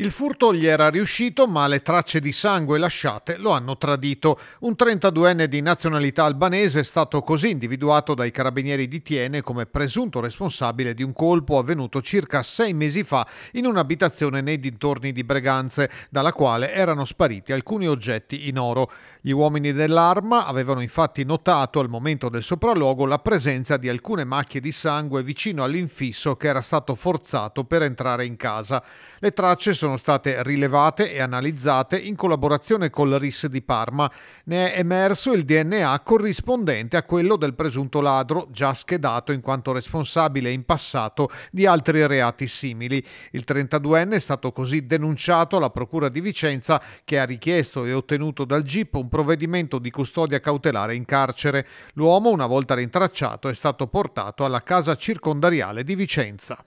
Il furto gli era riuscito, ma le tracce di sangue lasciate lo hanno tradito. Un 32enne di nazionalità albanese è stato così individuato dai carabinieri di Tiene come presunto responsabile di un colpo avvenuto circa sei mesi fa in un'abitazione nei dintorni di Breganze, dalla quale erano spariti alcuni oggetti in oro. Gli uomini dell'arma avevano infatti notato al momento del sopralluogo la presenza di alcune macchie di sangue vicino all'infisso che era stato forzato per entrare in casa. Le tracce sono sono state rilevate e analizzate in collaborazione con l'RIS di Parma. Ne è emerso il DNA corrispondente a quello del presunto ladro, già schedato in quanto responsabile in passato di altri reati simili. Il 32enne è stato così denunciato alla Procura di Vicenza che ha richiesto e ottenuto dal GIP un provvedimento di custodia cautelare in carcere. L'uomo, una volta rintracciato, è stato portato alla casa circondariale di Vicenza.